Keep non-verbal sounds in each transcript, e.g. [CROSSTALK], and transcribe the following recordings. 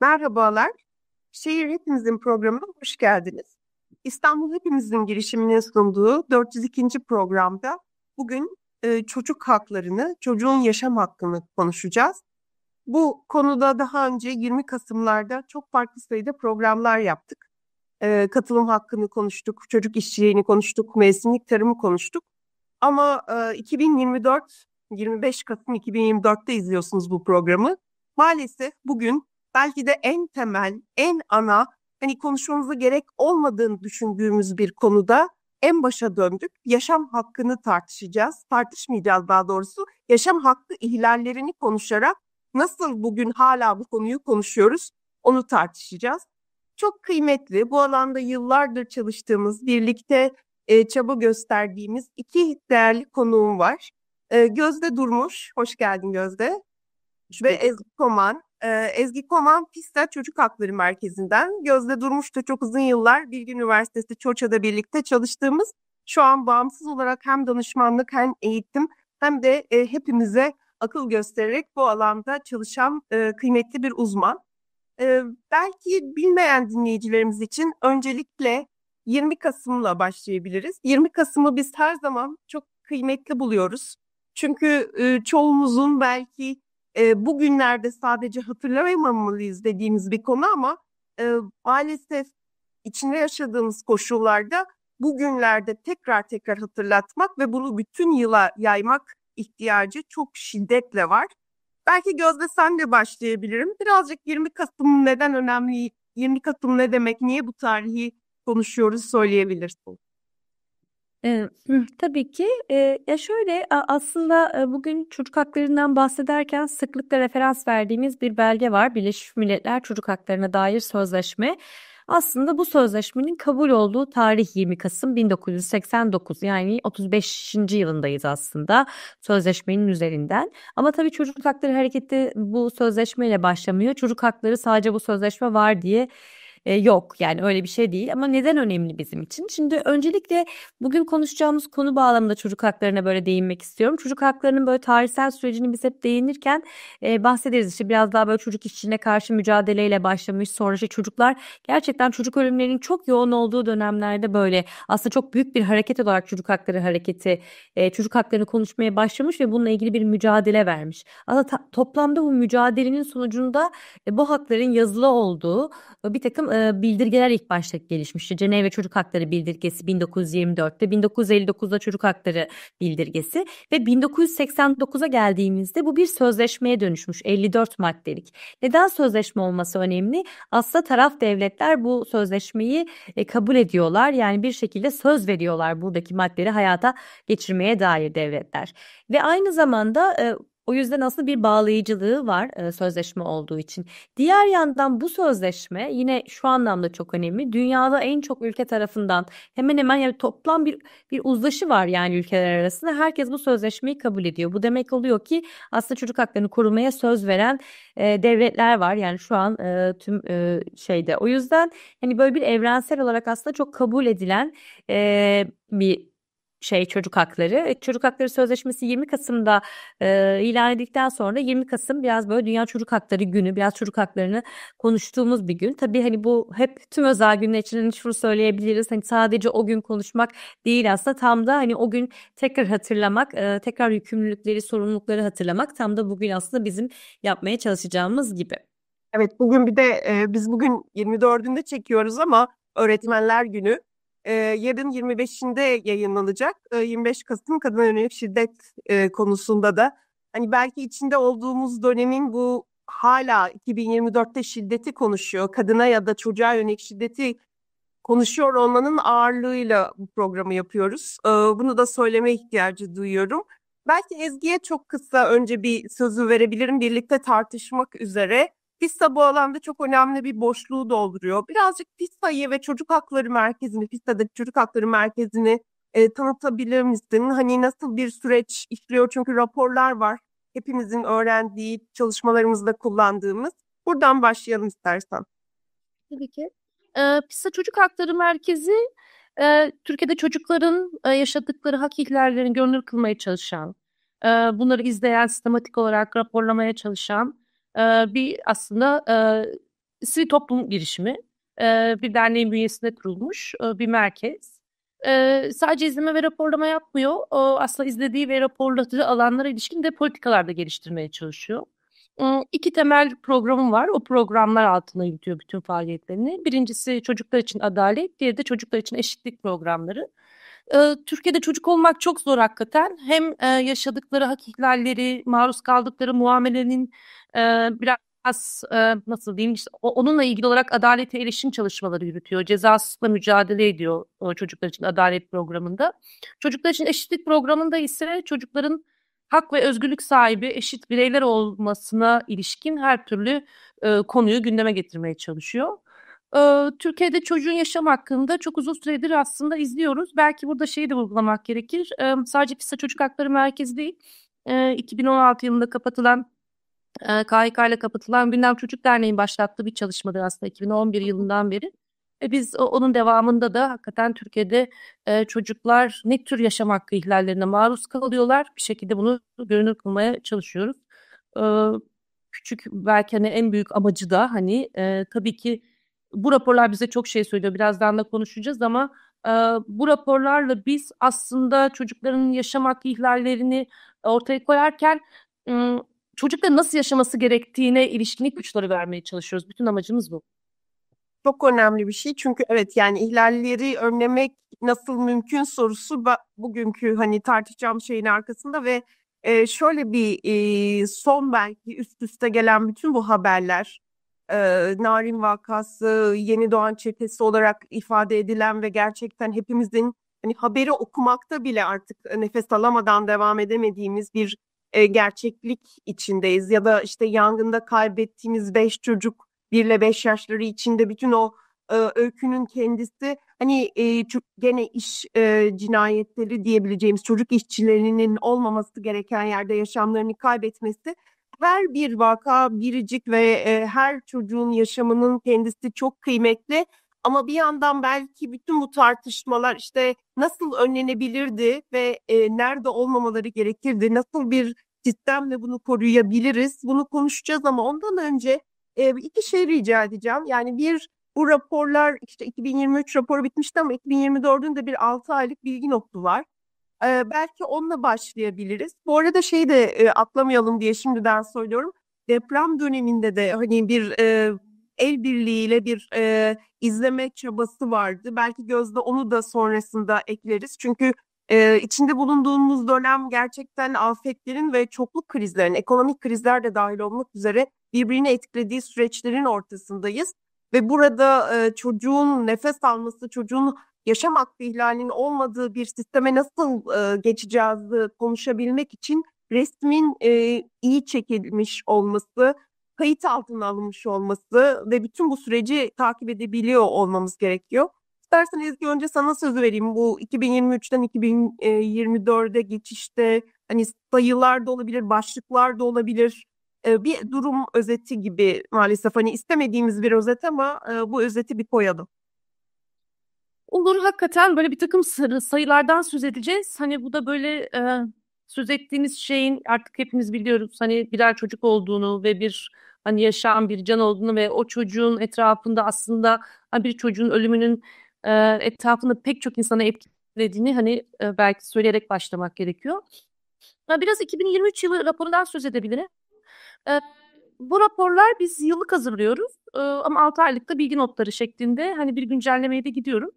Merhabalar. Şehir Hepimizin programına hoş geldiniz. İstanbul Hepimizin girişiminin sunduğu 402. programda bugün e, çocuk haklarını, çocuğun yaşam hakkını konuşacağız. Bu konuda daha önce 20 Kasım'larda çok farklı sayıda programlar yaptık. E, katılım hakkını konuştuk, çocuk işçiliğini konuştuk, mevsimlik tarımı konuştuk. Ama e, 2024, 25 Kasım 2024'te izliyorsunuz bu programı. Maalesef bugün belki de en temel, en ana hani konuşmamıza gerek olmadığını düşündüğümüz bir konuda en başa döndük. Yaşam hakkını tartışacağız. Tartışmayacağız daha doğrusu. Yaşam hakkı ihlallerini konuşarak nasıl bugün hala bu konuyu konuşuyoruz onu tartışacağız. Çok kıymetli bu alanda yıllardır çalıştığımız, birlikte e, çaba gösterdiğimiz iki değerli konuğum var. E, Gözde Durmuş, hoş geldin Gözde. ve Ezgi Koman, Ezgi Koman Pista Çocuk Hakları Merkezi'nden Gözde Durmuş'ta çok uzun yıllar Bilgi Üniversitesi Çoça'da birlikte çalıştığımız şu an bağımsız olarak hem danışmanlık hem eğitim hem de e, hepimize akıl göstererek bu alanda çalışan e, kıymetli bir uzman. E, belki bilmeyen dinleyicilerimiz için öncelikle 20 Kasım'la başlayabiliriz. 20 Kasım'ı biz her zaman çok kıymetli buluyoruz. Çünkü e, çoğumuzun belki e, bugünlerde sadece hatırlamamalıyız dediğimiz bir konu ama e, maalesef içinde yaşadığımız koşullarda bugünlerde tekrar tekrar hatırlatmak ve bunu bütün yıla yaymak ihtiyacı çok şiddetle var. Belki Gözde de başlayabilirim. Birazcık 20 Kasım neden önemli, 20 Kasım ne demek, niye bu tarihi konuşuyoruz söyleyebilirsin. Eee, tabii ki. Eee, ya, şöyle, aslında, eee, bugün çocuk haklarından bahsederken sıklıkla referans verdiğimiz bir belge var. Birleşmiş Milletler Çocuk Haklarına Dair Sözleşme. Aslında bu sözleşmenin kabul olduğu tarih 20 Kasım 1989 yani 35. yılındayız aslında sözleşmenin üzerinden. Ama tabii Çocuk Hakları Hareketi bu sözleşmeyle başlamıyor. Çocuk hakları sadece bu sözleşme var diye e, yok. Yani öyle bir şey değil ama neden önemli bizim için? Şimdi öncelikle bugün konuşacağımız konu bağlamında çocuk haklarına böyle değinmek istiyorum. Çocuk haklarının böyle tarihsel sürecini biz hep değinirken e, bahsederiz. İşte biraz daha böyle çocuk işçiliğine karşı mücadeleyle başlamış sonra işte çocuklar gerçekten çocuk ölümlerinin çok yoğun olduğu dönemlerde böyle aslında çok büyük bir hareket olarak çocuk hakları hareketi e, çocuk haklarını konuşmaya başlamış ve bununla ilgili bir mücadele vermiş. Ama toplamda bu mücadelenin sonucunda e, bu hakların yazılı olduğu bir takım e, e, bildirgeler ilk başta gelişmişti. Cenevre Çocuk Hakları Bildirgesi 1924'te, 1959'da Çocuk Hakları Bildirgesi ve 1989'a geldiğimizde bu bir sözleşmeye dönüşmüş 54 maddelik. Neden sözleşme olması önemli? Aslında taraf devletler bu sözleşmeyi e, kabul ediyorlar. Yani bir şekilde söz veriyorlar buradaki maddeleri hayata geçirmeye dair devletler. Ve aynı zamanda e, o yüzden aslında bir bağlayıcılığı var e, sözleşme olduğu için. Diğer yandan bu sözleşme yine şu anlamda çok önemli. Dünyada en çok ülke tarafından hemen hemen yani toplam bir bir uzlaşı var yani ülkeler arasında. Herkes bu sözleşmeyi kabul ediyor. Bu demek oluyor ki aslında çocuk haklarını korumaya söz veren e, devletler var. Yani şu an e, tüm e, şeyde. O yüzden hani böyle bir evrensel olarak aslında çok kabul edilen e, bir şey çocuk hakları. E, çocuk Hakları Sözleşmesi 20 Kasım'da e, ilan edildikten sonra 20 Kasım biraz böyle Dünya Çocuk Hakları Günü, biraz çocuk haklarını konuştuğumuz bir gün. Tabii hani bu hep tüm özel günler için hani şunu söyleyebiliriz. Hani sadece o gün konuşmak değil aslında tam da hani o gün tekrar hatırlamak, e, tekrar yükümlülükleri, sorumlulukları hatırlamak tam da bugün aslında bizim yapmaya çalışacağımız gibi. Evet bugün bir de e, biz bugün 24'ünde çekiyoruz ama Öğretmenler Günü e, yarın 25'inde yayınlanacak. E, 25 Kasım kadına yönelik şiddet e, konusunda da hani belki içinde olduğumuz dönemin bu hala 2024'te şiddeti konuşuyor. Kadına ya da çocuğa yönelik şiddeti konuşuyor olmanın ağırlığıyla bu programı yapıyoruz. E, bunu da söyleme ihtiyacı duyuyorum. Belki Ezgi'ye çok kısa önce bir sözü verebilirim birlikte tartışmak üzere. PISA bu alanda çok önemli bir boşluğu dolduruyor. Birazcık PISA'yı ve çocuk hakları merkezini, PISA'daki çocuk hakları merkezini e, tanıtabilir misin? Hani nasıl bir süreç işliyor? Çünkü raporlar var. Hepimizin öğrendiği, çalışmalarımızda kullandığımız. Buradan başlayalım istersen. Tabii ki. Ee, PISA Çocuk Hakları Merkezi e, Türkiye'de çocukların e, yaşadıkları hak ihlallerini görünür kılmaya çalışan, e, bunları izleyen, sistematik olarak raporlamaya çalışan bir aslında sivil toplum girişimi. Bir derneğin bünyesinde kurulmuş bir merkez. Sadece izleme ve raporlama yapmıyor. Aslında izlediği ve raporladığı alanlara ilişkin de politikalar da geliştirmeye çalışıyor. İki temel programım var. O programlar altına yürütüyor bütün faaliyetlerini. Birincisi çocuklar için adalet, diğeri de çocuklar için eşitlik programları. Türkiye'de çocuk olmak çok zor hakikaten. Hem yaşadıkları hak ihlalleri, maruz kaldıkları muamelenin e, biraz e, nasıl diyeyim işte onunla ilgili olarak adalete erişim çalışmaları yürütüyor. Cezasızla mücadele ediyor e, çocuklar için adalet programında. Çocuklar için eşitlik programında ise çocukların hak ve özgürlük sahibi eşit bireyler olmasına ilişkin her türlü e, konuyu gündeme getirmeye çalışıyor. E, Türkiye'de çocuğun yaşam hakkında çok uzun süredir aslında izliyoruz. Belki burada şeyi de vurgulamak gerekir. E, sadece PİSA Çocuk Hakları Merkezi değil, e, 2016 yılında kapatılan e, ee, KHK ile kapatılan Gündem Çocuk Derneği'nin başlattığı bir çalışmadır aslında 2011 yılından beri. E, biz onun devamında da hakikaten Türkiye'de e, çocuklar ne tür yaşam hakkı ihlallerine maruz kalıyorlar bir şekilde bunu görünür kılmaya çalışıyoruz. E, küçük belki hani en büyük amacı da hani e, tabii ki bu raporlar bize çok şey söylüyor birazdan da konuşacağız ama e, bu raporlarla biz aslında çocukların yaşam hakkı ihlallerini ortaya koyarken çocukla nasıl yaşaması gerektiğine ilişkin ipuçları vermeye çalışıyoruz. Bütün amacımız bu. Çok önemli bir şey çünkü evet yani ihlalleri önlemek nasıl mümkün sorusu bugünkü hani tartışacağım şeyin arkasında ve e, şöyle bir e, son belki üst üste gelen bütün bu haberler e, Narin vakası, yeni doğan çetesi olarak ifade edilen ve gerçekten hepimizin hani haberi okumakta bile artık nefes alamadan devam edemediğimiz bir e, gerçeklik içindeyiz ya da işte yangında kaybettiğimiz beş çocuk birle beş yaşları içinde bütün o e, öykünün kendisi hani e, gene iş e, cinayetleri diyebileceğimiz çocuk işçilerinin olmaması gereken yerde yaşamlarını kaybetmesi her bir vaka biricik ve e, her çocuğun yaşamının kendisi çok kıymetli ama bir yandan belki bütün bu tartışmalar işte nasıl önlenebilirdi ve e, nerede olmamaları gerekirdi, nasıl bir sistemle bunu koruyabiliriz, bunu konuşacağız ama ondan önce e, iki şey rica edeceğim. Yani bir bu raporlar işte 2023 raporu bitmişti ama 2024'ün de bir 6 aylık bilgi notu var. Ee, belki onunla başlayabiliriz. Bu arada şeyi de e, atlamayalım diye şimdiden söylüyorum. Deprem döneminde de hani bir e, el birliğiyle bir e, izleme çabası vardı. Belki gözde onu da sonrasında ekleriz. Çünkü e, içinde bulunduğumuz dönem gerçekten afetlerin ve çokluk krizlerin, ekonomik krizler de dahil olmak üzere birbirini etkilediği süreçlerin ortasındayız. Ve burada e, çocuğun nefes alması, çocuğun yaşam hakkı ihlalinin olmadığı bir sisteme nasıl e, geçeceğiz konuşabilmek için resmin e, iyi çekilmiş olması, kayıt altına alınmış olması ve bütün bu süreci takip edebiliyor olmamız gerekiyor. İstersen Ezgi önce sana söz vereyim. Bu 2023'ten 2024'e geçişte hani sayılar da olabilir, başlıklar da olabilir. Bir durum özeti gibi maalesef hani istemediğimiz bir özet ama bu özeti bir koyalım. Olur hakikaten böyle bir takım sayılardan söz edeceğiz. Hani bu da böyle e, söz ettiğiniz şeyin artık hepimiz biliyoruz hani birer çocuk olduğunu ve bir hani yaşayan bir can olduğunu ve o çocuğun etrafında aslında bir çocuğun ölümünün e, etrafında pek çok insana etkilediğini hani e, belki söyleyerek başlamak gerekiyor. Biraz 2023 yılı raporundan söz edebilirim. E, bu raporlar biz yıllık hazırlıyoruz e, ama 6 aylıkta bilgi notları şeklinde hani bir güncellemeye de gidiyorum.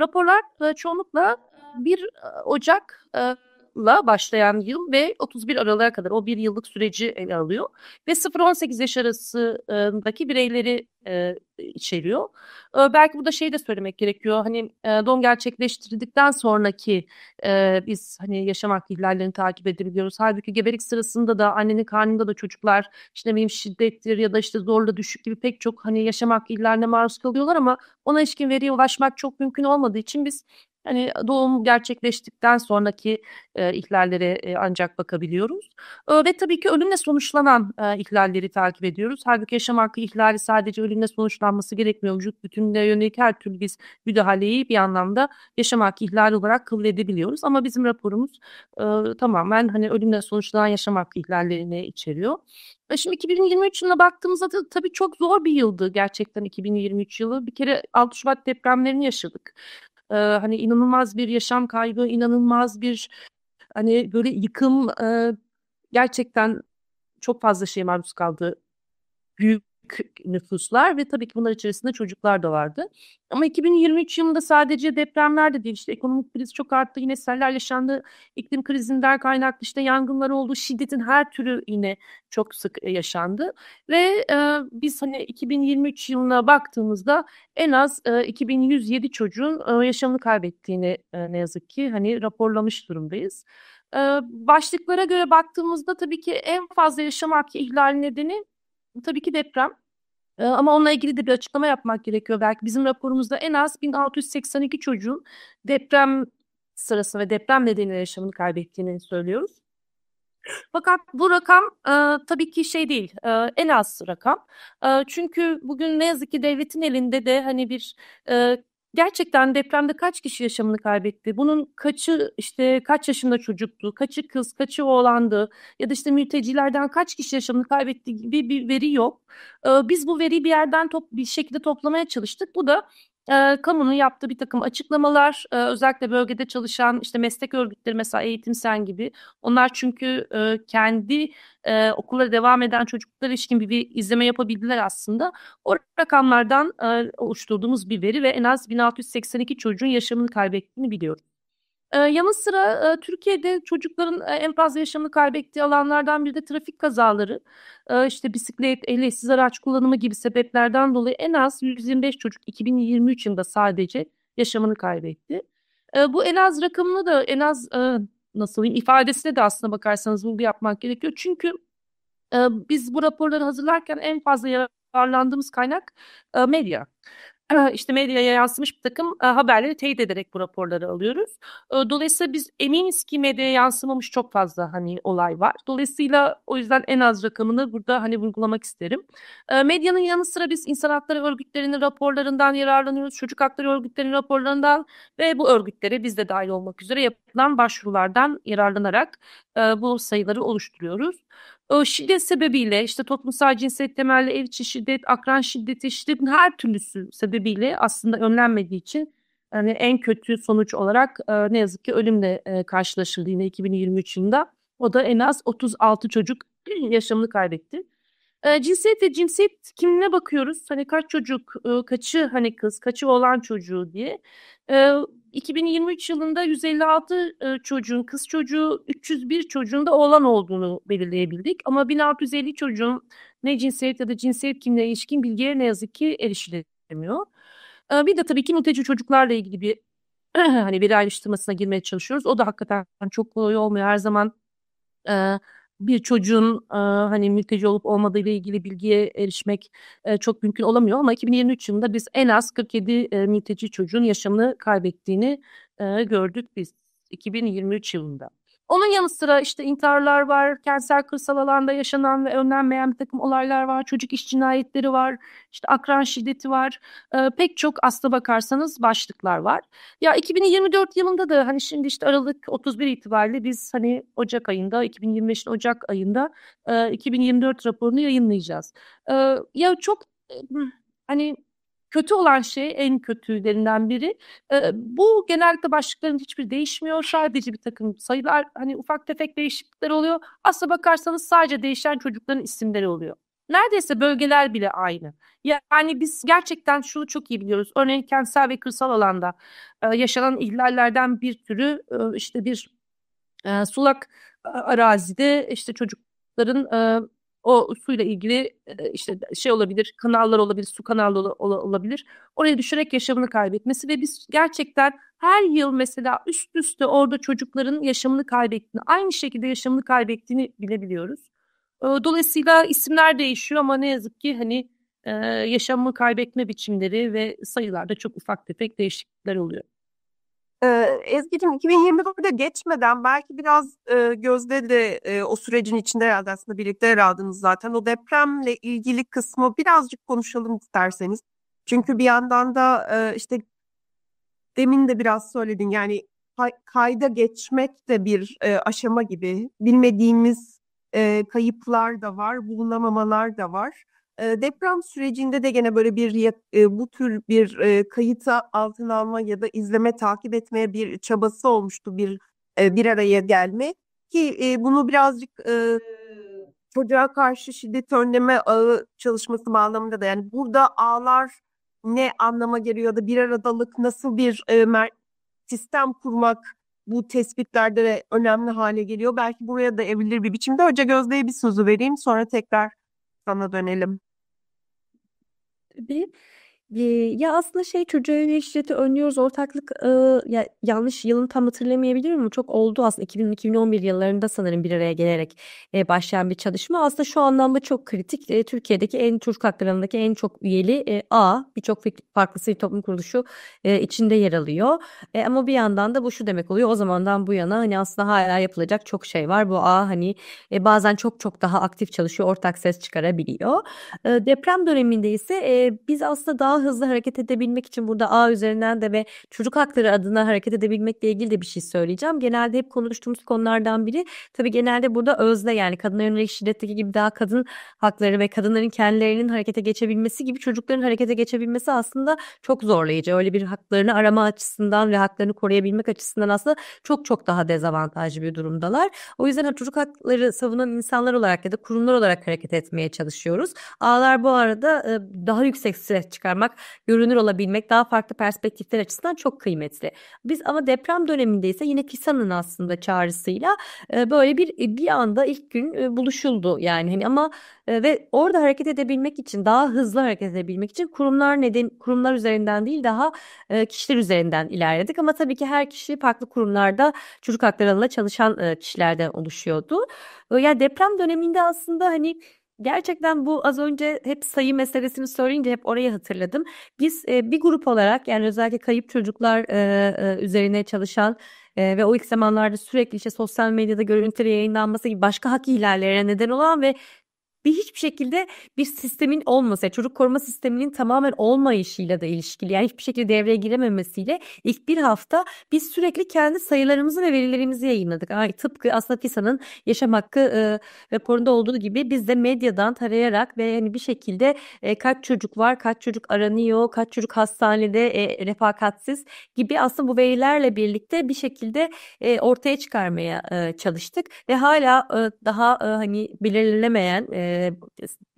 Raporlar e, çoğunlukla 1 e, Ocak e, Aralık'la başlayan yıl ve 31 Aralık'a kadar o bir yıllık süreci ele alıyor. Ve 0-18 yaş arasındaki bireyleri e, içeriyor. E, belki burada şey de söylemek gerekiyor. Hani e, doğum gerçekleştirdikten sonraki e, biz hani yaşam hakkı ihlallerini takip edebiliyoruz. Halbuki gebelik sırasında da annenin karnında da çocuklar işte benim şiddettir ya da işte zorla düşük gibi pek çok hani yaşam hakkı ihlaline maruz kalıyorlar ama ona ilişkin veriye ulaşmak çok mümkün olmadığı için biz Hani e, doğum gerçekleştikten sonraki e, ihlallere e, ancak bakabiliyoruz. E, ve tabii ki ölümle sonuçlanan e, ihlalleri takip ediyoruz. Halbuki yaşam hakkı ihlali sadece ölümle sonuçlanması gerekmiyor. Vücut bütününe yönelik her türlü biz müdahaleyi bir anlamda yaşam hakkı ihlali olarak kabul edebiliyoruz. Ama bizim raporumuz e, tamamen hani ölümle sonuçlanan yaşam hakkı ihlallerini içeriyor. E, şimdi 2023 yılına baktığımızda da tabii çok zor bir yıldı gerçekten 2023 yılı. Bir kere 6 Şubat depremlerini yaşadık e, hani inanılmaz bir yaşam kaybı, inanılmaz bir hani böyle yıkım e, gerçekten çok fazla şey maruz kaldı. Büyük nüfuslar ve tabii ki bunlar içerisinde çocuklar da vardı. Ama 2023 yılında sadece depremler de değil işte ekonomik kriz çok arttı yine seller yaşandı iklim krizinden kaynaklı işte yangınlar oldu şiddetin her türü yine çok sık e, yaşandı ve e, biz hani 2023 yılına baktığımızda en az e, 2107 çocuğun e, yaşamını kaybettiğini e, ne yazık ki hani raporlamış durumdayız. E, başlıklara göre baktığımızda tabii ki en fazla yaşam hakkı ihlali nedeni tabii ki deprem. Ee, ama onunla ilgili de bir açıklama yapmak gerekiyor belki. Bizim raporumuzda en az 1682 çocuğun deprem sırasında ve deprem nedeniyle yaşamını kaybettiğini söylüyoruz. Fakat bu rakam e, tabii ki şey değil, e, en az rakam. E, çünkü bugün ne yazık ki devletin elinde de hani bir e, gerçekten depremde kaç kişi yaşamını kaybetti? Bunun kaçı işte kaç yaşında çocuktu, kaçı kız, kaçı oğlandı ya da işte mültecilerden kaç kişi yaşamını kaybetti gibi bir veri yok. Ee, biz bu veriyi bir yerden top, bir şekilde toplamaya çalıştık. Bu da e, kamunun yaptığı bir takım açıklamalar e, özellikle bölgede çalışan işte meslek örgütleri mesela Eğitim Sen gibi onlar çünkü e, kendi e, okula devam eden çocuklar ilişkin bir, bir izleme yapabildiler aslında. O rakamlardan e, oluşturduğumuz bir veri ve en az 1682 çocuğun yaşamını kaybettiğini biliyoruz. Ee, yanı sıra e, Türkiye'de çocukların e, en fazla yaşamını kaybettiği alanlardan biri de trafik kazaları. Ee, işte bisiklet, ehliyetsiz araç kullanımı gibi sebeplerden dolayı en az 125 çocuk 2023 yılında sadece yaşamını kaybetti. Ee, bu en az rakamını da en az e, nasıl diyeyim ifadesine de aslına bakarsanız vurgu yapmak gerekiyor. Çünkü e, biz bu raporları hazırlarken en fazla yararlandığımız kaynak e, medya. Ee, işte medyaya yansımış bir takım e, haberleri teyit ederek bu raporları alıyoruz. Ee, dolayısıyla biz eminiz ki medyaya yansımamış çok fazla hani olay var. Dolayısıyla o yüzden en az rakamını burada hani vurgulamak isterim. Ee, medyanın yanı sıra biz insan hakları örgütlerinin raporlarından yararlanıyoruz. Çocuk hakları örgütlerinin raporlarından ve bu örgütlere biz de dahil olmak üzere yapılan başvurulardan yararlanarak e, bu sayıları oluşturuyoruz. O şiddet sebebiyle işte toplumsal cinsiyet temelli ev içi şiddet, akran şiddeti, şiddetin her türlüsü sebebiyle aslında önlenmediği için yani en kötü sonuç olarak e, ne yazık ki ölümle e, karşılaşıldı yine 2023 yılında. O da en az 36 çocuk [CLEARS THROAT] yaşamını kaybetti. E, cinsiyet ve cinsiyet kimliğine bakıyoruz. Hani kaç çocuk, e, kaçı hani kız, kaçı olan çocuğu diye. E, 2023 yılında 156 e, çocuğun kız çocuğu, 301 çocuğun da oğlan olduğunu belirleyebildik. Ama 1650 çocuğun ne cinsiyet ya da cinsiyet kimliğine ilişkin bilgiye ne yazık ki erişilemiyor. E, bir de tabii ki mülteci çocuklarla ilgili bir [CLEARS THROAT] hani veri ayrıştırmasına girmeye çalışıyoruz. O da hakikaten çok kolay olmuyor. Her zaman e, bir çocuğun e, hani mülteci olup olmadığı ile ilgili bilgiye erişmek e, çok mümkün olamıyor ama 2023 yılında biz en az 47 e, mülteci çocuğun yaşamını kaybettiğini e, gördük biz 2023 yılında. Onun yanı sıra işte intiharlar var, kentsel kırsal alanda yaşanan ve önlenmeyen bir takım olaylar var, çocuk iş cinayetleri var, işte akran şiddeti var. E, pek çok asla bakarsanız başlıklar var. Ya 2024 yılında da hani şimdi işte Aralık 31 itibariyle biz hani Ocak ayında 2025'in Ocak ayında e, 2024 raporunu yayınlayacağız. E, ya çok e, hani kötü olan şey en kötülerinden biri. E, bu genellikle başlıkların hiçbir değişmiyor. Sadece bir takım sayılar hani ufak tefek değişiklikler oluyor. Aslına bakarsanız sadece değişen çocukların isimleri oluyor. Neredeyse bölgeler bile aynı. Yani biz gerçekten şunu çok iyi biliyoruz. Örneğin kentsel ve kırsal alanda e, yaşanan ihlallerden bir türü e, işte bir e, sulak arazide işte çocukların e, o suyla ilgili işte şey olabilir, kanallar olabilir, su kanalları olabilir. Oraya düşerek yaşamını kaybetmesi ve biz gerçekten her yıl mesela üst üste orada çocukların yaşamını kaybettiğini, aynı şekilde yaşamını kaybettiğini bilebiliyoruz. Dolayısıyla isimler değişiyor ama ne yazık ki hani yaşamını kaybetme biçimleri ve sayılarda çok ufak tefek değişiklikler oluyor. Ee, Ezgi'cim 2021'de geçmeden belki biraz e, Gözde de e, o sürecin içinde herhalde aslında birlikte yer aldınız zaten. O depremle ilgili kısmı birazcık konuşalım isterseniz. Çünkü bir yandan da e, işte demin de biraz söyledin yani kayda geçmek de bir e, aşama gibi. Bilmediğimiz e, kayıplar da var, bulunamamalar da var. Deprem sürecinde de gene böyle bir bu tür bir kayıta altına alma ya da izleme takip etmeye bir çabası olmuştu bir bir araya gelme ki bunu birazcık çocuğa karşı şiddet önleme ağı çalışması bağlamında da yani burada ağlar ne anlama geliyor da bir aradalık nasıl bir sistem kurmak bu tespitlerde de önemli hale geliyor. Belki buraya da evrilir bir biçimde. Hoca Gözde'ye bir sözü vereyim sonra tekrar sana dönelim bir ya, aslında şey, çocuğa yönelik şiddeti önlüyoruz ortaklık, ya, yanlış yılını tam hatırlamayabilirim ama çok oldu aslında 2000-2011 yıllarında sanırım bir araya gelerek, başlayan bir çalışma. Aslında şu anlamda çok kritik, Türkiye'deki en çocuk hakları alanındaki en çok üyeli, eee, ağ, birçok farklı sivil toplum kuruluşu, içinde yer alıyor. ama bir yandan da bu şu demek oluyor, o zamandan bu yana, hani, aslında hala yapılacak çok şey var. Bu ağ, hani, bazen çok çok daha aktif çalışıyor, ortak ses çıkarabiliyor. deprem döneminde ise, biz aslında daha hızlı hareket edebilmek için burada ağ üzerinden de ve çocuk hakları adına hareket edebilmekle ilgili de bir şey söyleyeceğim. Genelde hep konuştuğumuz konulardan biri tabii genelde burada özne yani kadına yönelik şiddetteki gibi daha kadın hakları ve kadınların kendilerinin harekete geçebilmesi gibi çocukların harekete geçebilmesi aslında çok zorlayıcı. Öyle bir haklarını arama açısından ve haklarını koruyabilmek açısından aslında çok çok daha dezavantajlı bir durumdalar. O yüzden hani çocuk hakları savunan insanlar olarak ya da kurumlar olarak hareket etmeye çalışıyoruz. Ağlar bu arada daha yüksek ses çıkarmak olmak, görünür olabilmek daha farklı perspektifler açısından çok kıymetli. Biz ama deprem döneminde ise yine Kisa'nın aslında çağrısıyla e, böyle bir e, bir anda ilk gün e, buluşuldu yani hani ama ve orada hareket edebilmek için daha hızlı hareket edebilmek için kurumlar neden kurumlar üzerinden değil daha kişiler üzerinden ilerledik ama tabii ki her kişi farklı kurumlarda çocuk hakları alanında çalışan kişilerden oluşuyordu. yani deprem döneminde aslında hani Gerçekten bu az önce hep sayı meselesini söyleyince hep orayı hatırladım. Biz e, bir grup olarak yani özellikle kayıp çocuklar e, e, üzerine çalışan e, ve o ilk zamanlarda sürekli işte sosyal medyada görüntüleri yayınlanması gibi başka hak ihlallerine neden olan ve bir hiçbir şekilde bir sistemin olmasa, çocuk koruma sisteminin tamamen olmayışıyla da ilişkili. Yani hiçbir şekilde devreye girememesiyle ilk bir hafta biz sürekli kendi sayılarımızı ve verilerimizi yayınladık. Ay, tıpkı aslında PISA'nın yaşam hakkı e, raporunda olduğu gibi biz de medyadan tarayarak ve yani bir şekilde e, kaç çocuk var, kaç çocuk aranıyor, kaç çocuk hastanede e, refakatsiz gibi aslında bu verilerle birlikte bir şekilde e, ortaya çıkarmaya e, çalıştık ve hala e, daha e, hani belirlenemeyen e,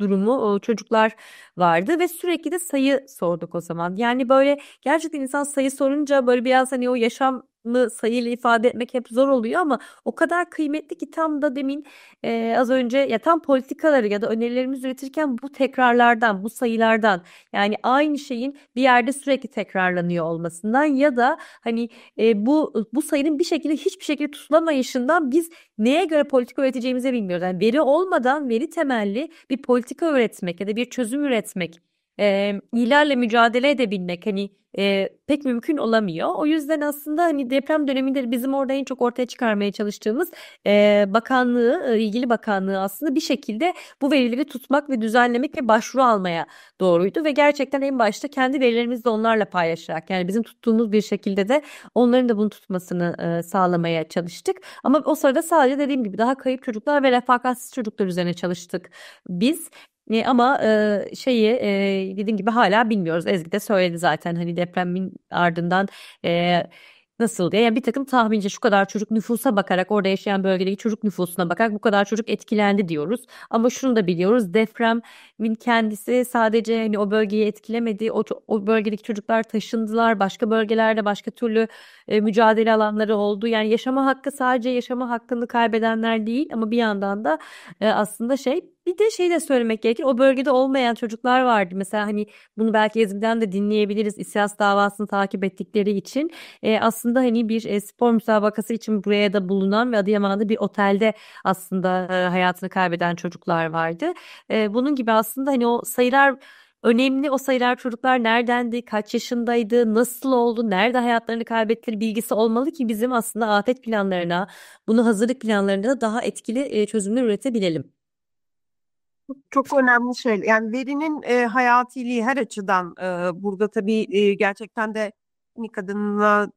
durumu çocuklar vardı ve sürekli de sayı sorduk o zaman. Yani böyle gerçekten insan sayı sorunca böyle biraz hani o yaşam mı sayıyla ifade etmek hep zor oluyor ama o kadar kıymetli ki tam da demin e, az önce ya tam politikaları ya da önerilerimizi üretirken bu tekrarlardan, bu sayılardan yani aynı şeyin bir yerde sürekli tekrarlanıyor olmasından ya da hani e, bu bu sayının bir şekilde hiçbir şekilde tutulamayışından biz neye göre politika üreteceğimizi bilmiyoruz. Yani veri olmadan veri temelli bir politika üretmek ya da bir çözüm üretmek e, iyilerle mücadele edebilmek hani e, pek mümkün olamıyor. O yüzden aslında hani deprem döneminde bizim orada en çok ortaya çıkarmaya çalıştığımız e, bakanlığı, ilgili bakanlığı aslında bir şekilde bu verileri tutmak ve düzenlemek ve başvuru almaya doğruydu ve gerçekten en başta kendi verilerimizi de onlarla paylaşarak yani bizim tuttuğumuz bir şekilde de onların da bunu tutmasını e, sağlamaya çalıştık. Ama o sırada sadece dediğim gibi daha kayıp çocuklar ve refakatsiz çocuklar üzerine çalıştık biz e, ama e, şeyi e, dediğim gibi hala bilmiyoruz. Ezgi de söyledi zaten hani depremin ardından e, nasıl diye. Yani bir takım tahmince şu kadar çocuk nüfusa bakarak orada yaşayan bölgedeki çocuk nüfusuna bakarak bu kadar çocuk etkilendi diyoruz. Ama şunu da biliyoruz depremin kendisi sadece hani o bölgeyi etkilemedi. O, o bölgedeki çocuklar taşındılar. Başka bölgelerde başka türlü e, mücadele alanları oldu. Yani yaşama hakkı sadece yaşama hakkını kaybedenler değil ama bir yandan da e, aslında şey bir de şey de söylemek gerekir. O bölgede olmayan çocuklar vardı. Mesela hani bunu belki İzmir'den de dinleyebiliriz. İsyas davasını takip ettikleri için. E, aslında hani bir e, spor müsabakası için buraya da bulunan ve Adıyaman'da bir otelde aslında e, hayatını kaybeden çocuklar vardı. E, bunun gibi aslında hani o sayılar önemli o sayılar çocuklar neredendi, kaç yaşındaydı, nasıl oldu, nerede hayatlarını kaybettiler bilgisi olmalı ki bizim aslında afet planlarına, bunu hazırlık planlarına daha etkili e, çözümler üretebilelim çok, çok önemli şey. Yani verinin e, hayatiliği her açıdan e, burada tabii e, gerçekten de hani kadınla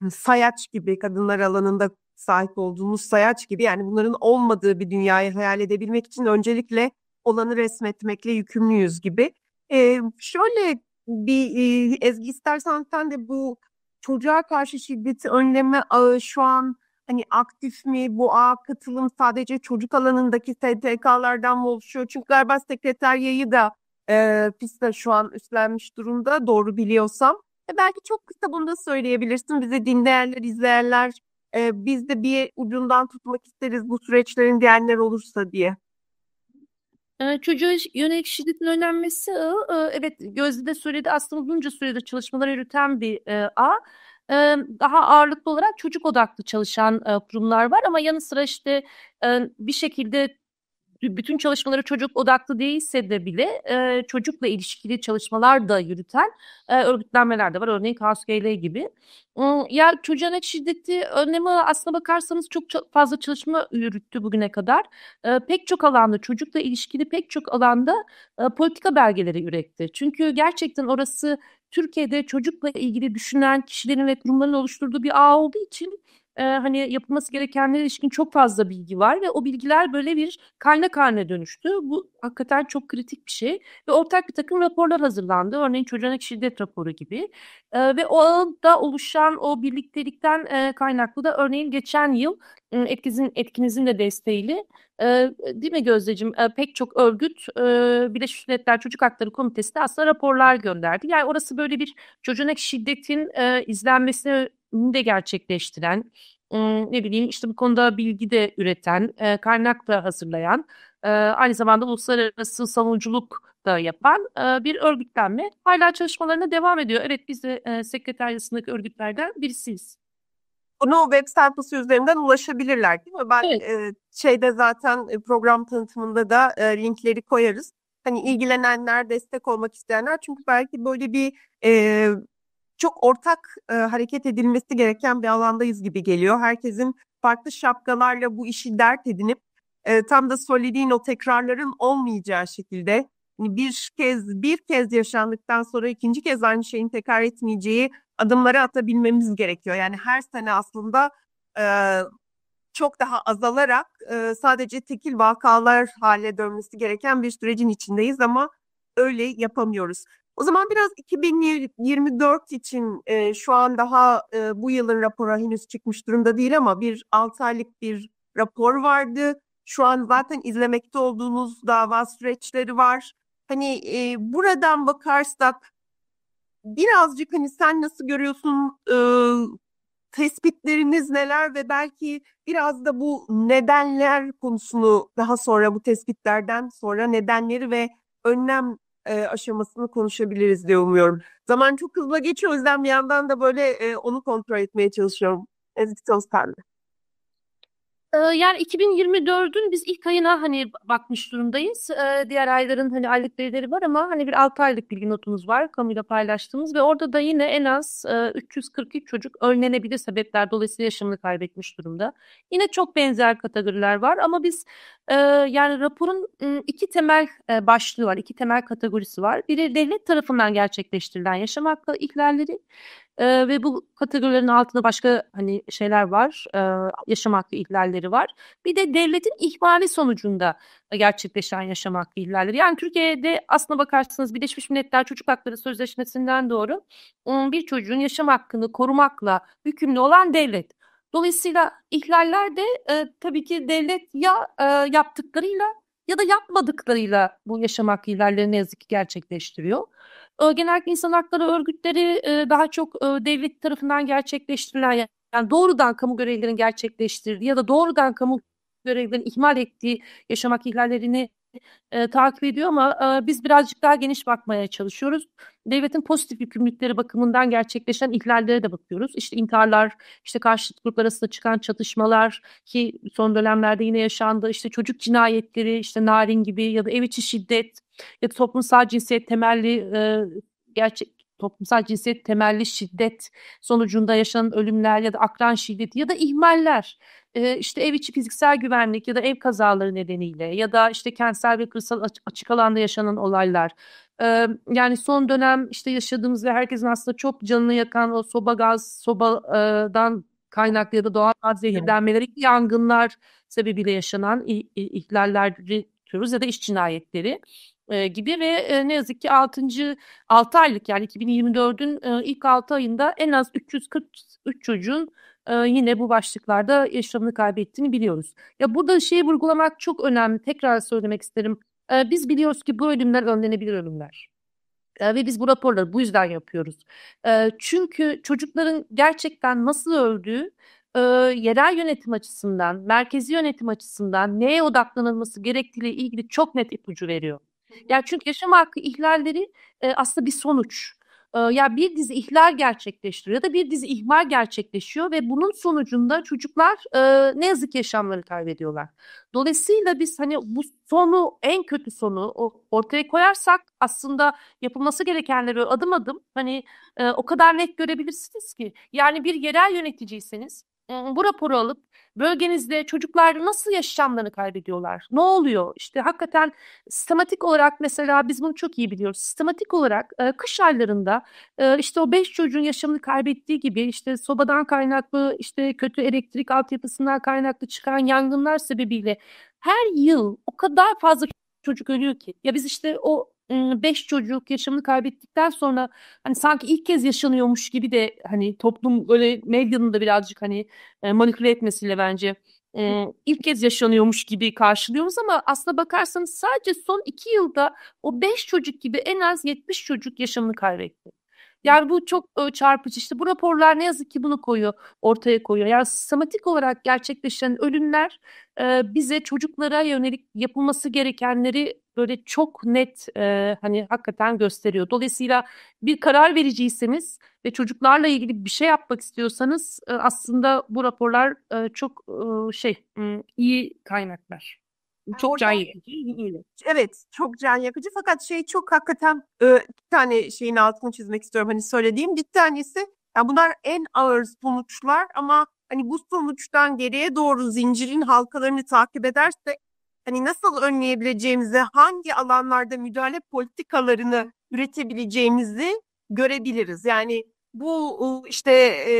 hani sayaç gibi kadınlar alanında sahip olduğumuz sayaç gibi yani bunların olmadığı bir dünyayı hayal edebilmek için öncelikle olanı resmetmekle yükümlüyüz gibi. E, şöyle bir e, Ezgi istersen sen de bu çocuğa karşı şiddeti önleme ağı şu an hani aktif mi bu ağ katılım sadece çocuk alanındaki STK'lardan mı oluşuyor? Çünkü galiba sekreteriyayı da e, PİSA şu an üstlenmiş durumda doğru biliyorsam. E, belki çok kısa bunu da söyleyebilirsin. Bizi dinleyenler, izleyenler e, biz de bir ucundan tutmak isteriz bu süreçlerin diyenler olursa diye. Çocuğa yönelik şiddetin önlenmesi evet Gözde de söyledi aslında uzunca süredir çalışmalar yürüten bir ağ daha ağırlıklı olarak çocuk odaklı çalışan kurumlar var ama yanı sıra işte bir şekilde bütün çalışmaları çocuk odaklı değilse de bile e, çocukla ilişkili çalışmalar da yürüten e, örgütlenmeler de var. Örneğin KSGL gibi. E, ya çocuğa net şiddeti önleme aslına bakarsanız çok fazla çalışma yürüttü bugüne kadar. E, pek çok alanda çocukla ilişkili pek çok alanda e, politika belgeleri üretti. Çünkü gerçekten orası Türkiye'de çocukla ilgili düşünen kişilerin ve kurumların oluşturduğu bir ağ olduğu için e, hani yapılması gerekenlere ilişkin çok fazla bilgi var ve o bilgiler böyle bir kaynak haline dönüştü. Bu hakikaten çok kritik bir şey ve ortak bir takım raporlar hazırlandı. Örneğin çocuğuna şiddet raporu gibi e, ve o ağda oluşan o birliktelikten e, kaynaklı da örneğin geçen yıl etkinizin, etkinizin de desteğiyle e, değil mi Gözdeciğim e, pek çok örgüt e, Birleşmiş Milletler Çocuk Hakları Komitesi de aslında raporlar gönderdi. Yani orası böyle bir çocuğun şiddetin e, izlenmesine de gerçekleştiren, ne bileyim işte bu konuda bilgi de üreten, kaynak da hazırlayan, aynı zamanda uluslararası savunuculuk da yapan bir örgütlenme. Hala çalışmalarına devam ediyor. Evet biz de sekreteryasındaki örgütlerden birisiyiz. Bunu web sayfası üzerinden ulaşabilirler değil mi? Ben evet. şeyde zaten program tanıtımında da linkleri koyarız hani ilgilenenler, destek olmak isteyenler. Çünkü belki böyle bir e, çok ortak e, hareket edilmesi gereken bir alandayız gibi geliyor. Herkesin farklı şapkalarla bu işi dert edinip e, tam da söylediğin o tekrarların olmayacağı şekilde hani bir kez bir kez yaşandıktan sonra ikinci kez aynı şeyin tekrar etmeyeceği adımları atabilmemiz gerekiyor. Yani her sene aslında e, çok daha azalarak e, sadece tekil vakalar hale dönmesi gereken bir sürecin içindeyiz ama öyle yapamıyoruz. O zaman biraz 2024 için e, şu an daha e, bu yılın raporu henüz çıkmış durumda değil ama bir 6 aylık bir rapor vardı. Şu an zaten izlemekte olduğunuz dava süreçleri var. Hani e, buradan bakarsak birazcık hani sen nasıl görüyorsun e, tespitleriniz neler ve belki biraz da bu nedenler konusunu daha sonra bu tespitlerden sonra nedenleri ve önlem e, aşamasını konuşabiliriz diye umuyorum. Zaman çok hızlı geçiyor o yüzden bir yandan da böyle e, onu kontrol etmeye çalışıyorum. Ezgi Tozkan'la. Yani 2024'ün biz ilk ayına hani bakmış durumdayız. Diğer ayların hani aylık verileri var ama hani bir 6 aylık bilgi notumuz var kamuyla paylaştığımız ve orada da yine en az 343 çocuk önlenebilir sebepler dolayısıyla yaşamını kaybetmiş durumda. Yine çok benzer kategoriler var ama biz yani raporun iki temel başlığı var, iki temel kategorisi var. Biri devlet tarafından gerçekleştirilen yaşam hakkı ihlalleri, e, ve bu kategorilerin altında başka hani şeyler var. E, yaşam hakkı ihlalleri var. Bir de devletin ihmali sonucunda gerçekleşen yaşam hakkı ihlalleri. Yani Türkiye'de aslına bakarsanız Birleşmiş Milletler Çocuk Hakları Sözleşmesi'nden doğru bir çocuğun yaşam hakkını korumakla yükümlü olan devlet. Dolayısıyla ihlaller de e, tabii ki devlet ya e, yaptıklarıyla ya da yapmadıklarıyla bu yaşam hakkı ihlalleri yazık ki gerçekleştiriyor genellikle insan hakları örgütleri e, daha çok e, devlet tarafından gerçekleştirilen yani doğrudan kamu görevlerinin gerçekleştirdiği ya da doğrudan kamu görevlerinin ihmal ettiği yaşamak ihlallerini e, takip ediyor ama e, biz birazcık daha geniş bakmaya çalışıyoruz. Devletin pozitif yükümlülükleri bakımından gerçekleşen ihlallere de bakıyoruz. İşte intiharlar, işte karşıt gruplar arasında çıkan çatışmalar ki son dönemlerde yine yaşandı. İşte çocuk cinayetleri, işte narin gibi ya da ev içi şiddet, ya da toplumsal cinsiyet temelli e, gerçek toplumsal cinsiyet temelli şiddet sonucunda yaşanan ölümler ya da akran şiddeti ya da ihmaller e, işte ev içi fiziksel güvenlik ya da ev kazaları nedeniyle ya da işte kentsel ve kırsal açık alanda yaşanan olaylar e, yani son dönem işte yaşadığımız ve herkesin aslında çok canını yakan o soba gaz sobadan kaynaklı ya da doğal gaz zehirlenmeleri evet. yangınlar sebebiyle yaşanan ihlaller tutuyoruz ya da iş cinayetleri e, gibi ve e, ne yazık ki 6. 6 aylık yani 2024'ün e, ilk 6 ayında en az 343 çocuğun e, yine bu başlıklarda yaşamını kaybettiğini biliyoruz. Ya burada şeyi vurgulamak çok önemli. Tekrar söylemek isterim. E, biz biliyoruz ki bu ölümler önlenebilir ölümler e, ve biz bu raporları bu yüzden yapıyoruz. E, çünkü çocukların gerçekten nasıl öldüğü e, yerel yönetim açısından, merkezi yönetim açısından neye odaklanılması gerektiğiyle ilgili çok net ipucu veriyor. Yani çünkü yaşam hakkı ihlalleri e, aslında bir sonuç. E, ya yani bir dizi ihlal gerçekleştiriyor ya da bir dizi ihmal gerçekleşiyor ve bunun sonucunda çocuklar e, ne yazık ki yaşamlarını kaybediyorlar. Dolayısıyla biz hani bu sonu en kötü sonu ortaya koyarsak aslında yapılması gerekenleri adım adım hani e, o kadar net görebilirsiniz ki. Yani bir yerel yöneticiyseniz bu raporu alıp bölgenizde çocuklar nasıl yaşamlarını kaybediyorlar? Ne oluyor? İşte hakikaten sistematik olarak mesela biz bunu çok iyi biliyoruz. Sistematik olarak e, kış aylarında e, işte o beş çocuğun yaşamını kaybettiği gibi işte sobadan kaynaklı işte kötü elektrik altyapısından kaynaklı çıkan yangınlar sebebiyle her yıl o kadar fazla çocuk ölüyor ki. Ya biz işte o beş çocuk yaşamını kaybettikten sonra hani sanki ilk kez yaşanıyormuş gibi de hani toplum böyle medyanın da birazcık hani manipüle etmesiyle bence e, ilk kez yaşanıyormuş gibi karşılıyoruz ama aslına bakarsanız sadece son iki yılda o beş çocuk gibi en az 70 çocuk yaşamını kaybetti. Yani bu çok çarpıcı. işte bu raporlar ne yazık ki bunu koyuyor, ortaya koyuyor. Yani sistematik olarak gerçekleşen ölümler bize çocuklara yönelik yapılması gerekenleri böyle çok net e, hani hakikaten gösteriyor. Dolayısıyla bir karar vericiyseniz ve çocuklarla ilgili bir şey yapmak istiyorsanız e, aslında bu raporlar e, çok e, şey e, iyi kaynaklar. Çok can yakıcı. Evet çok can yakıcı fakat şey çok hakikaten e, bir tane şeyin altını çizmek istiyorum hani söylediğim bir tanesi yani bunlar en ağır sonuçlar ama hani bu sonuçtan geriye doğru zincirin halkalarını takip ederse hani nasıl önleyebileceğimizi, hangi alanlarda müdahale politikalarını üretebileceğimizi görebiliriz. Yani bu işte e,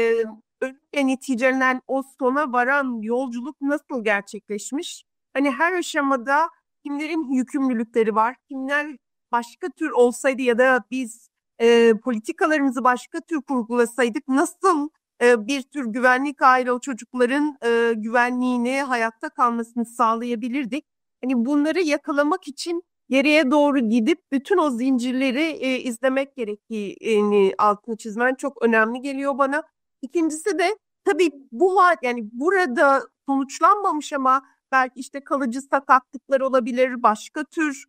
önce neticelenen o sona varan yolculuk nasıl gerçekleşmiş? Hani her aşamada kimlerin yükümlülükleri var, kimler başka tür olsaydı ya da biz e, politikalarımızı başka tür kurgulasaydık nasıl e, bir tür güvenlik aile o çocukların e, güvenliğini hayatta kalmasını sağlayabilirdik? hani bunları yakalamak için geriye doğru gidip bütün o zincirleri e, izlemek gerektiğini altını çizmen çok önemli geliyor bana. İkincisi de tabii bu var yani burada sonuçlanmamış ama belki işte kalıcı sakatlıklar olabilir, başka tür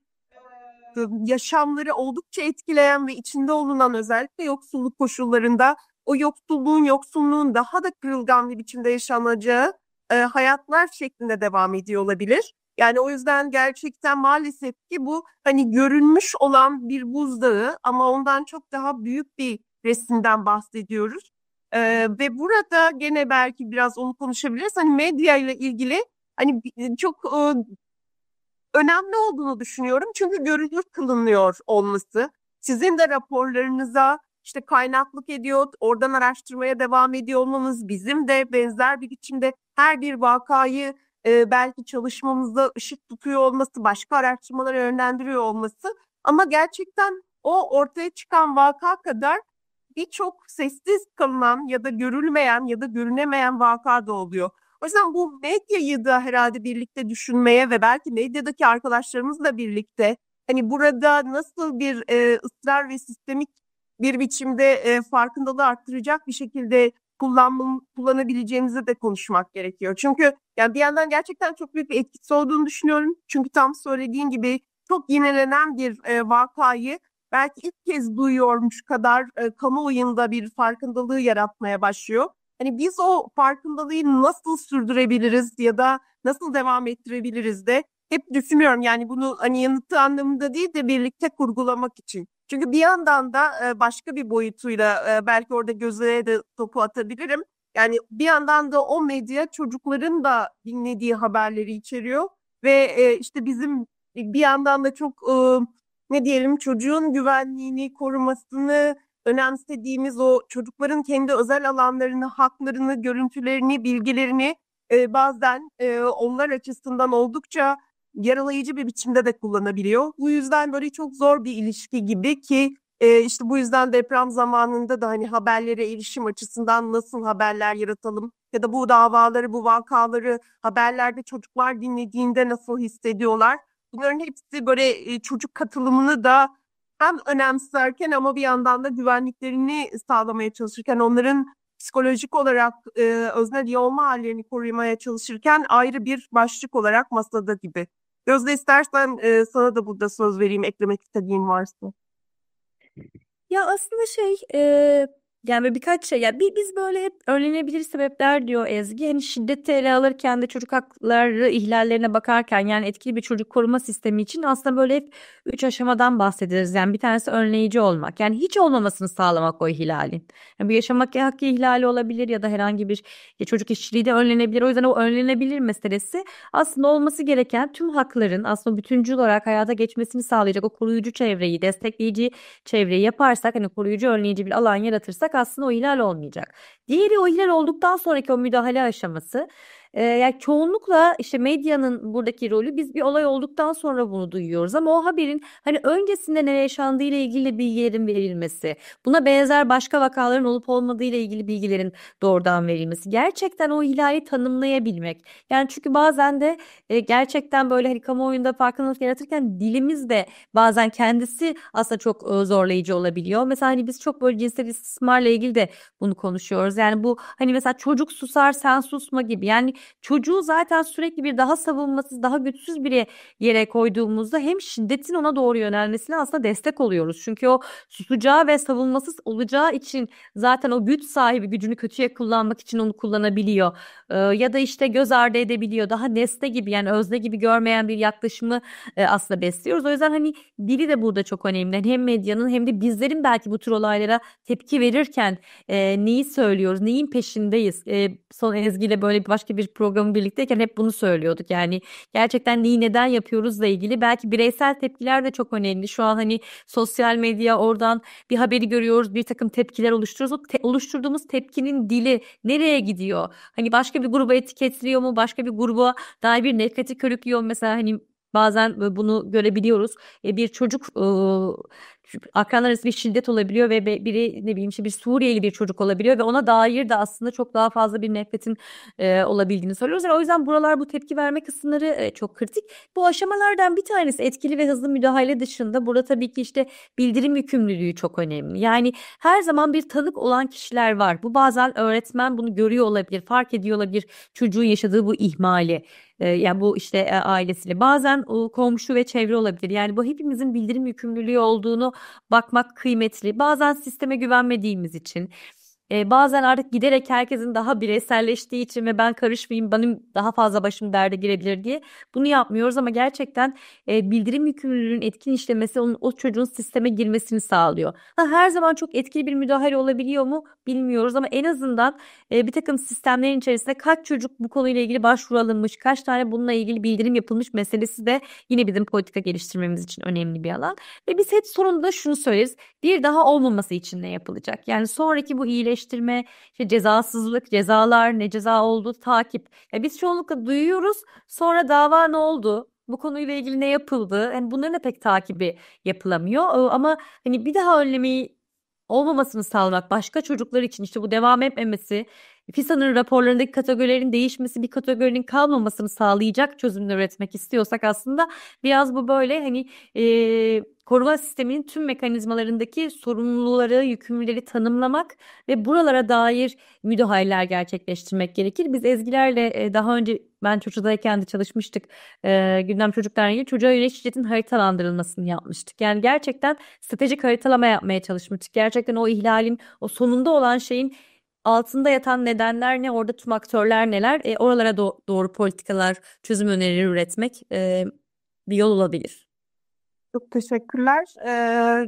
e, yaşamları oldukça etkileyen ve içinde olunan özellikle yoksulluk koşullarında o yoksulluğun yoksulluğun daha da kırılgan bir biçimde yaşanacağı e, hayatlar şeklinde devam ediyor olabilir. Yani o yüzden gerçekten maalesef ki bu hani görünmüş olan bir buzdağı ama ondan çok daha büyük bir resimden bahsediyoruz. Ee, ve burada gene belki biraz onu konuşabiliriz. Hani medya ile ilgili hani çok e, önemli olduğunu düşünüyorum. Çünkü görünür kılınıyor olması. Sizin de raporlarınıza işte kaynaklık ediyor, oradan araştırmaya devam ediyor olmanız, bizim de benzer bir biçimde her bir vakayı e, belki çalışmamızda ışık tutuyor olması, başka araştırmalara yönlendiriyor olması ama gerçekten o ortaya çıkan vaka kadar birçok sessiz kalınan ya da görülmeyen ya da görünemeyen vaka da oluyor. O yüzden bu medyayı da herhalde birlikte düşünmeye ve belki medyadaki arkadaşlarımızla birlikte hani burada nasıl bir e, ısrar ve sistemik bir biçimde e, farkındalığı arttıracak bir şekilde kullanmam, kullanabileceğimizi de konuşmak gerekiyor. Çünkü yani bir yandan gerçekten çok büyük bir etkisi olduğunu düşünüyorum. Çünkü tam söylediğin gibi çok yenilenen bir e, vakayı belki ilk kez duyuyormuş kadar e, kamuoyunda bir farkındalığı yaratmaya başlıyor. Hani biz o farkındalığı nasıl sürdürebiliriz ya da nasıl devam ettirebiliriz de hep düşünüyorum yani bunu hani yanıtı anlamında değil de birlikte kurgulamak için. Çünkü bir yandan da e, başka bir boyutuyla e, belki orada gözlere de topu atabilirim. Yani bir yandan da o medya çocukların da dinlediği haberleri içeriyor ve e, işte bizim e, bir yandan da çok e, ne diyelim çocuğun güvenliğini korumasını önemsediğimiz o çocukların kendi özel alanlarını, haklarını, görüntülerini, bilgilerini e, bazen e, onlar açısından oldukça yaralayıcı bir biçimde de kullanabiliyor. Bu yüzden böyle çok zor bir ilişki gibi ki e, işte bu yüzden deprem zamanında da hani haberlere erişim açısından nasıl haberler yaratalım ya da bu davaları, bu vakaları haberlerde çocuklar dinlediğinde nasıl hissediyorlar? Bunların hepsi böyle e, çocuk katılımını da hem önemserken ama bir yandan da güvenliklerini sağlamaya çalışırken onların psikolojik olarak e, öznel iyi olma hallerini korumaya çalışırken ayrı bir başlık olarak masada gibi. Gözde istersen e, sana da burada söz vereyim eklemek istediğin varsa. Ya aslında şey, eee yani böyle birkaç şey. Yani biz böyle hep önlenebilir sebepler diyor Ezgi. Hani şiddeti ele alırken de çocuk hakları ihlallerine bakarken yani etkili bir çocuk koruma sistemi için aslında böyle hep üç aşamadan bahsederiz. Yani bir tanesi önleyici olmak. Yani hiç olmamasını sağlamak o ihlalin. Yani bu yaşamak hakkı ihlali olabilir ya da herhangi bir ya çocuk işçiliği de önlenebilir. O yüzden o önlenebilir meselesi aslında olması gereken tüm hakların aslında bütüncül olarak hayata geçmesini sağlayacak o koruyucu çevreyi, destekleyici çevreyi yaparsak hani koruyucu önleyici bir alan yaratırsak aslında o ihlal olmayacak. Diğeri o ihlal olduktan sonraki o müdahale aşaması e, yani çoğunlukla işte medyanın buradaki rolü biz bir olay olduktan sonra bunu duyuyoruz ama o haberin hani öncesinde ne yaşandığı ile ilgili bilgilerin verilmesi, buna benzer başka vakaların olup olmadığı ile ilgili bilgilerin doğrudan verilmesi, gerçekten o ilahi tanımlayabilmek. Yani çünkü bazen de e, gerçekten böyle hani kamuoyunda farkındalık yaratırken dilimiz de bazen kendisi aslında çok e, zorlayıcı olabiliyor. Mesela hani biz çok böyle cinsel istismarla ilgili de bunu konuşuyoruz. Yani bu hani mesela çocuk susar sen susma gibi. Yani çocuğu zaten sürekli bir daha savunmasız, daha güçsüz bir yere koyduğumuzda hem şiddetin ona doğru yönelmesine aslında destek oluyoruz. Çünkü o susacağı ve savunmasız olacağı için zaten o güç sahibi gücünü kötüye kullanmak için onu kullanabiliyor. Ee, ya da işte göz ardı edebiliyor. Daha nesne gibi yani özne gibi görmeyen bir yaklaşımı e, aslında besliyoruz. O yüzden hani dili de burada çok önemli. Yani hem medyanın hem de bizlerin belki bu tür olaylara tepki verirken e, neyi söylüyoruz, neyin peşindeyiz. E, son Ezgi böyle başka bir ilk programı birlikteyken hep bunu söylüyorduk. Yani gerçekten neyi neden yapıyoruzla ilgili belki bireysel tepkiler de çok önemli. Şu an hani sosyal medya oradan bir haberi görüyoruz, bir takım tepkiler oluşturuyoruz. O te- oluşturduğumuz tepkinin dili nereye gidiyor? Hani başka bir gruba etiketliyor mu? Başka bir gruba dair bir nefreti körüklüyor Mesela hani Bazen e, bunu görebiliyoruz. E, bir çocuk akranlar arasında bir şiddet olabiliyor ve biri ne bileyim işte bir Suriyeli bir çocuk olabiliyor ve ona dair de aslında çok daha fazla bir nefretin e, olabildiğini söylüyoruz. Yani o yüzden buralar bu tepki verme kısımları e, çok kritik. Bu aşamalardan bir tanesi etkili ve hızlı müdahale dışında burada tabii ki işte bildirim yükümlülüğü çok önemli. Yani her zaman bir tanık olan kişiler var. Bu bazen öğretmen bunu görüyor olabilir, fark ediyor olabilir çocuğun yaşadığı bu ihmali ya yani bu işte e, ailesiyle bazen komşu ve çevre olabilir. Yani bu hepimizin bildirim yükümlülüğü olduğunu bakmak kıymetli. Bazen sisteme güvenmediğimiz için e, bazen artık giderek herkesin daha bireyselleştiği için ve ben karışmayayım benim daha fazla başım derde girebilir diye bunu yapmıyoruz ama gerçekten e, bildirim yükümlülüğünün etkin işlemesi onun o çocuğun sisteme girmesini sağlıyor. Ha, her zaman çok etkili bir müdahale olabiliyor mu bilmiyoruz ama en azından e, bir takım sistemlerin içerisinde kaç çocuk bu konuyla ilgili başvurulmuş, kaç tane bununla ilgili bildirim yapılmış meselesi de yine bizim politika geliştirmemiz için önemli bir alan. Ve biz hep sonunda şunu söyleriz. Bir daha olmaması için ne yapılacak? Yani sonraki bu iyileşme ötekileştirme, işte cezasızlık, cezalar, ne ceza oldu, takip. Ya biz çoğunlukla duyuyoruz. Sonra dava ne oldu? bu konuyla ilgili ne yapıldı? Yani bunların da pek takibi yapılamıyor. Ama hani bir daha önlemeyi olmamasını sağlamak, başka çocuklar için işte bu devam etmemesi, Fisa'nın raporlarındaki kategorilerin değişmesi bir kategorinin kalmamasını sağlayacak çözümler üretmek istiyorsak aslında biraz bu böyle hani e, koruma sisteminin tüm mekanizmalarındaki sorumluları, yükümlüleri tanımlamak ve buralara dair müdahaleler gerçekleştirmek gerekir. Biz Ezgiler'le e, daha önce ben çocuğdayken de çalışmıştık. E, gündem çocuklarla ilgili çocuğa yönelik şiddetin haritalandırılmasını yapmıştık. Yani gerçekten stratejik haritalama yapmaya çalışmıştık. Gerçekten o ihlalin, o sonunda olan şeyin altında yatan nedenler ne, orada tüm aktörler neler, e, oralara do- doğru politikalar, çözüm önerileri üretmek e, bir yol olabilir. Çok teşekkürler. Ee,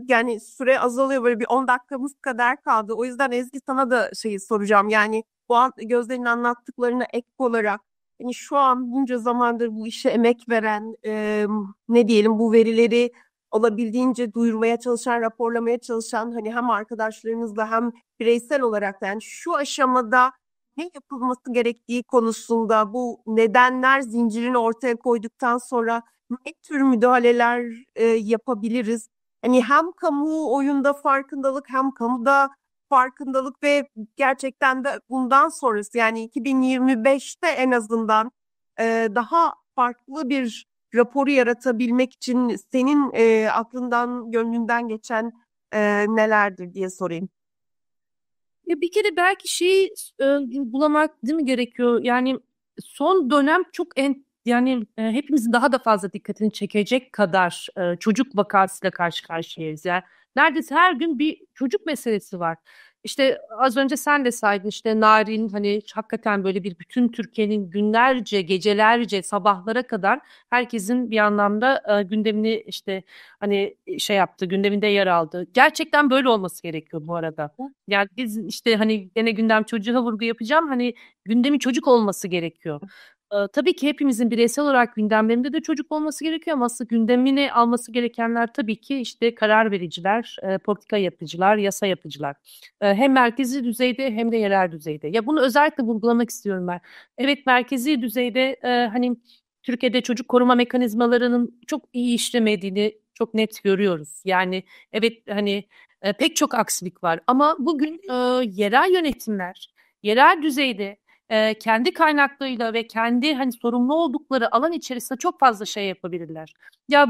yani süre azalıyor böyle bir 10 dakikamız kadar kaldı. O yüzden Ezgi sana da şeyi soracağım. Yani bu an gözlerin anlattıklarına ek olarak yani şu an bunca zamandır bu işe emek veren e, ne diyelim bu verileri olabildiğince duyurmaya çalışan, raporlamaya çalışan hani hem arkadaşlarınızla hem bireysel olarak da yani şu aşamada ne yapılması gerektiği konusunda bu nedenler zincirini ortaya koyduktan sonra ne tür müdahaleler e, yapabiliriz? Hani hem kamu oyunda farkındalık hem kamuda farkındalık ve gerçekten de bundan sonrası yani 2025'te en azından e, daha farklı bir raporu yaratabilmek için senin e, aklından, gönlünden geçen e, nelerdir diye sorayım. Ya bir kere belki şeyi e, bulamak değil mi gerekiyor? Yani son dönem çok en yani e, hepimizin daha da fazla dikkatini çekecek kadar e, çocuk vakasıyla karşı karşıyayız. Yani neredeyse her gün bir çocuk meselesi var. İşte az önce sen de saydın işte Narin hani hakikaten böyle bir bütün Türkiye'nin günlerce, gecelerce, sabahlara kadar herkesin bir anlamda e, gündemini işte hani şey yaptı, gündeminde yer aldı. Gerçekten böyle olması gerekiyor bu arada. Yani biz işte hani gene gündem çocuğa vurgu yapacağım hani gündemin çocuk olması gerekiyor tabii ki hepimizin bireysel olarak gündemlerinde de çocuk olması gerekiyor ama aslında gündemini alması gerekenler tabii ki işte karar vericiler, e, politika yapıcılar, yasa yapıcılar. E, hem merkezi düzeyde hem de yerel düzeyde. Ya bunu özellikle vurgulamak istiyorum ben. Evet merkezi düzeyde e, hani Türkiye'de çocuk koruma mekanizmalarının çok iyi işlemediğini çok net görüyoruz. Yani evet hani e, pek çok aksilik var ama bugün e, yerel yönetimler yerel düzeyde e, kendi kaynaklarıyla ve kendi hani sorumlu oldukları alan içerisinde çok fazla şey yapabilirler. Ya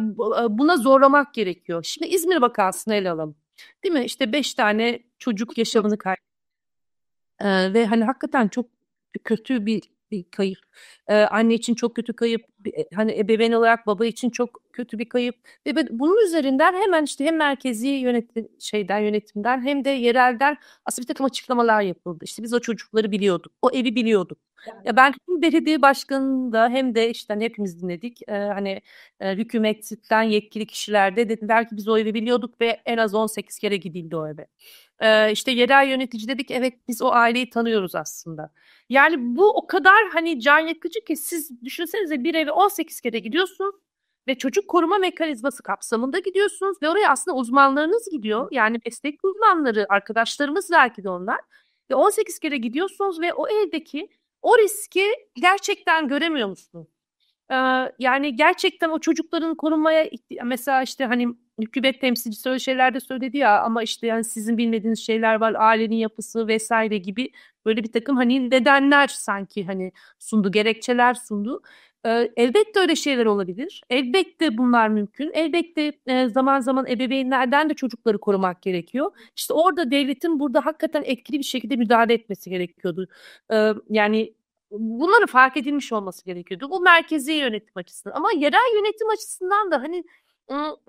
buna zorlamak gerekiyor. Şimdi İzmir vakasını ele alalım. Değil mi? İşte beş tane çocuk yaşamını kaybetti. Ee, ve hani hakikaten çok kötü bir bir kayıp. Ee, anne için çok kötü kayıp. E, hani ebeveyn olarak baba için çok kötü bir kayıp. Ve bunun üzerinden hemen işte hem merkezi yönetim şeyden yönetimden hem de yerelden aslında bir takım açıklamalar yapıldı. İşte biz o çocukları biliyorduk. O evi biliyorduk. Ya ben hem belediye başkanını da hem de işte hani hepimiz dinledik. E, hani e, hükümetten yetkili kişilerde dedim belki biz o evi biliyorduk ve en az 18 kere gidildi o eve. E, işte yerel yönetici dedik evet biz o aileyi tanıyoruz aslında. Yani bu o kadar hani can yakıcı ki siz düşünsenize bir eve 18 kere gidiyorsunuz ve çocuk koruma mekanizması kapsamında gidiyorsunuz ve oraya aslında uzmanlarınız gidiyor. Yani meslek uzmanları, arkadaşlarımız belki de onlar. Ve 18 kere gidiyorsunuz ve o evdeki o riski gerçekten göremiyor musun? Ee, yani gerçekten o çocukların korunmaya mesela işte hani hükümet temsilcisi öyle şeyler de söyledi ya ama işte yani sizin bilmediğiniz şeyler var ailenin yapısı vesaire gibi böyle bir takım hani nedenler sanki hani sundu gerekçeler sundu. Ee, elbette öyle şeyler olabilir. Elbette bunlar mümkün. Elbette e, zaman zaman ebeveynlerden de çocukları korumak gerekiyor. İşte orada devletin burada hakikaten etkili bir şekilde müdahale etmesi gerekiyordu. Ee, yani bunların fark edilmiş olması gerekiyordu. Bu merkezi yönetim açısından. Ama yerel yönetim açısından da hani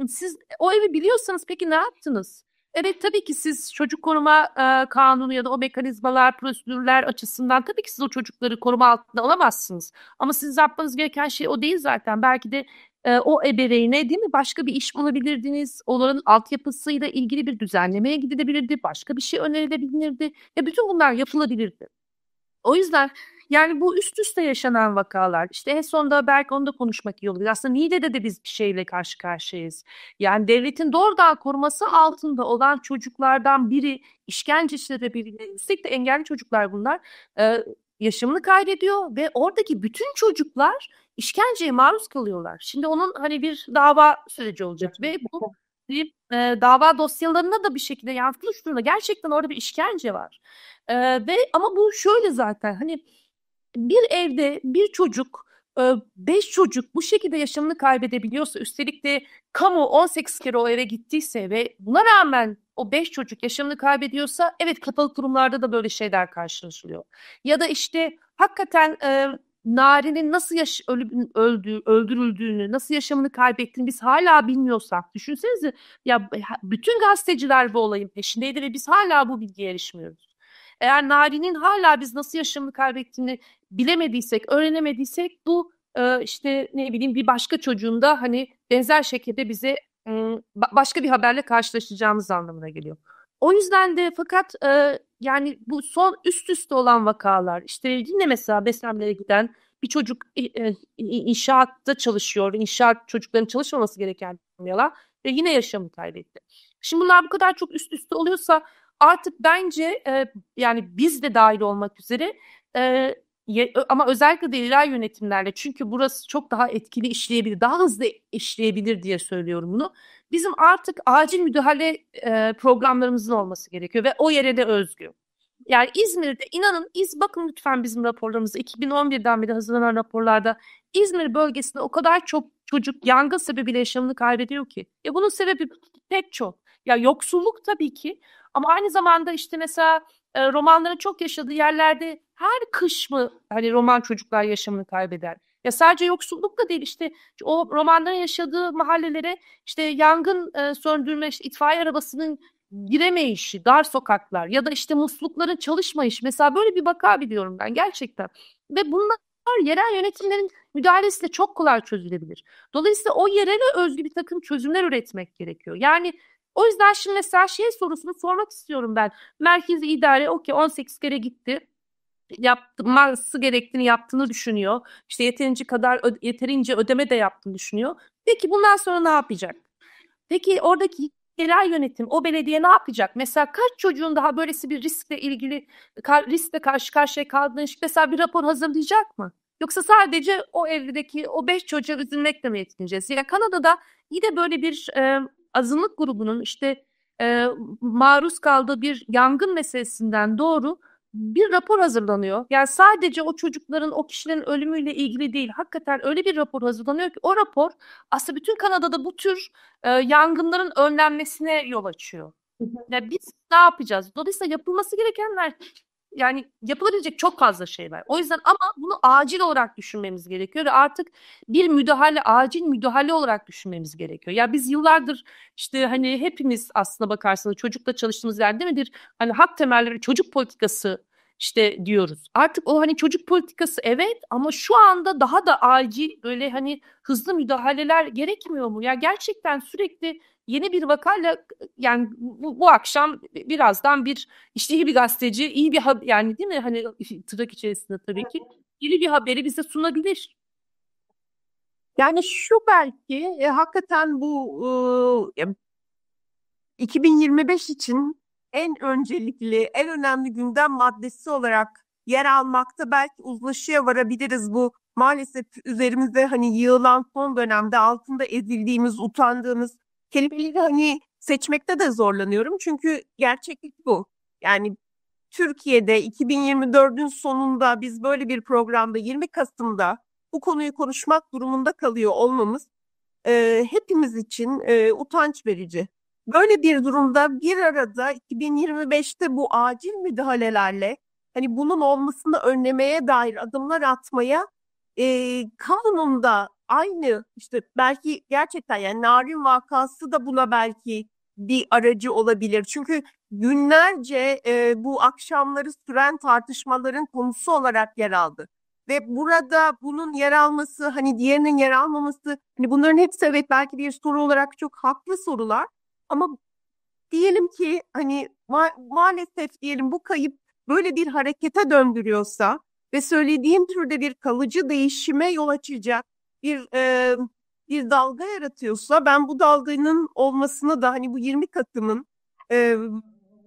siz o evi biliyorsanız peki ne yaptınız? Evet tabii ki siz çocuk koruma e, kanunu ya da o mekanizmalar, prosedürler açısından tabii ki siz o çocukları koruma altında alamazsınız. Ama siz yapmanız gereken şey o değil zaten. Belki de e, o ebeveyne değil mi başka bir iş bulabilirdiniz. Onların altyapısıyla ilgili bir düzenlemeye gidilebilirdi. Başka bir şey önerilebilirdi. Ya bütün bunlar yapılabilirdi. O yüzden yani bu üst üste yaşanan vakalar. İşte en sonda belki onu da konuşmak iyi olur. Aslında Niğde'de de biz bir şeyle karşı karşıyayız. Yani devletin doğrudan koruması altında olan çocuklardan biri işkence işletebildiği, üstelik de engelli çocuklar bunlar. Ee, yaşamını kaybediyor ve oradaki bütün çocuklar işkenceye maruz kalıyorlar. Şimdi onun hani bir dava süreci olacak ve bu e, dava dosyalarına da bir şekilde yansıtılmış durumda. Gerçekten orada bir işkence var. E, ve ama bu şöyle zaten hani bir evde bir çocuk beş çocuk bu şekilde yaşamını kaybedebiliyorsa üstelik de kamu 18 kere o eve gittiyse ve buna rağmen o beş çocuk yaşamını kaybediyorsa evet kapalı kurumlarda da böyle şeyler karşılaşılıyor. Ya da işte hakikaten Nari'nin nasıl yaş ölü, öldü, öldürüldüğünü, nasıl yaşamını kaybettiğini biz hala bilmiyorsak düşünsenize ya bütün gazeteciler bu olayın peşindeydi ve biz hala bu bilgiye erişmiyoruz. Eğer Nari'nin hala biz nasıl yaşamını kaybettiğini bilemediysek, öğrenemediysek bu e, işte ne bileyim bir başka çocuğunda hani benzer şekilde bize başka bir haberle karşılaşacağımız anlamına geliyor. O yüzden de fakat e, yani bu son üst üste olan vakalar işte yine mesela Beslemler'e giden bir çocuk e, e, inşaatta çalışıyor. İnşaat çocukların çalışmaması gereken bir ve yine yaşamını kaybetti. Şimdi bunlar bu kadar çok üst üste oluyorsa artık bence e, yani biz de dahil olmak üzere e, ama özellikle de yerel yönetimlerle çünkü burası çok daha etkili işleyebilir, daha hızlı işleyebilir diye söylüyorum bunu. Bizim artık acil müdahale e, programlarımızın olması gerekiyor ve o yere de özgü. Yani İzmir'de inanın iz bakın lütfen bizim raporlarımızı 2011'den beri hazırlanan raporlarda İzmir bölgesinde o kadar çok çocuk yangın sebebiyle yaşamını kaybediyor ki. Ya bunun sebebi pek çok. Ya yoksulluk tabii ki ama aynı zamanda işte mesela e, romanların çok yaşadığı yerlerde her kış mı hani roman çocuklar yaşamını kaybeder? Ya sadece yoksulluk da değil işte o romanların yaşadığı mahallelere işte yangın e, söndürme işte itfaiye arabasının giremeyişi, dar sokaklar ya da işte muslukların çalışmayışı mesela böyle bir bakabiliyorum ben gerçekten. Ve bunlar yerel yönetimlerin müdahalesiyle çok kolay çözülebilir. Dolayısıyla o yerele özgü bir takım çözümler üretmek gerekiyor. Yani o yüzden şimdi mesela şey sorusunu sormak istiyorum ben. Merkezi idare okey 18 kere gitti yapması gerektiğini yaptığını düşünüyor. İşte yeterince kadar yeterince ödeme de yaptığını düşünüyor. Peki bundan sonra ne yapacak? Peki oradaki yerel yönetim, o belediye ne yapacak? Mesela kaç çocuğun daha böylesi bir riskle ilgili, riskle karşı karşıya kaldığını mesela bir rapor hazırlayacak mı? Yoksa sadece o evdeki o beş çocuğa üzülmekle mi yetineceğiz? Ya yani Kanada'da yine böyle bir e, azınlık grubunun işte e, maruz kaldığı bir yangın meselesinden doğru bir rapor hazırlanıyor. Yani sadece o çocukların, o kişilerin ölümüyle ilgili değil. Hakikaten öyle bir rapor hazırlanıyor ki o rapor aslında bütün Kanada'da bu tür e, yangınların önlenmesine yol açıyor. yani biz ne yapacağız? Dolayısıyla yapılması gerekenler yani yapılabilecek çok fazla şey var. O yüzden ama bunu acil olarak düşünmemiz gerekiyor ve artık bir müdahale, acil müdahale olarak düşünmemiz gerekiyor. Ya biz yıllardır işte hani hepimiz aslına bakarsanız çocukla çalıştığımız yerde midir? Hani hak temelleri çocuk politikası işte diyoruz. Artık o hani çocuk politikası evet ama şu anda daha da acil böyle hani hızlı müdahaleler gerekmiyor mu? Ya gerçekten sürekli yeni bir vakayla yani bu, bu akşam birazdan bir işte iyi bir gazeteci iyi bir haber yani değil mi hani [LAUGHS] tırnak içerisinde tabii ki yeni bir haberi bize sunabilir. Yani şu belki e, hakikaten bu e, 2025 için en öncelikli, en önemli gündem maddesi olarak yer almakta belki uzlaşıya varabiliriz bu maalesef üzerimize hani yığılan son dönemde altında ezildiğimiz, utandığımız kelimeleri hani seçmekte de zorlanıyorum. Çünkü gerçeklik bu. Yani Türkiye'de 2024'ün sonunda biz böyle bir programda 20 Kasım'da bu konuyu konuşmak durumunda kalıyor olmamız e, hepimiz için e, utanç verici. Böyle bir durumda bir arada 2025'te bu acil müdahalelerle hani bunun olmasını önlemeye dair adımlar atmaya e, kanunda aynı işte belki gerçekten yani narin vakası da buna belki bir aracı olabilir. Çünkü günlerce e, bu akşamları süren tartışmaların konusu olarak yer aldı. Ve burada bunun yer alması, hani diğerinin yer almaması, hani bunların hepsi evet belki bir soru olarak çok haklı sorular. Ama diyelim ki hani ma- maalesef diyelim bu kayıp böyle bir harekete döndürüyorsa ve söylediğim türde bir kalıcı değişime yol açacak bir e, bir dalga yaratıyorsa ben bu dalganın olmasına da hani bu 20 Kasım'ın e,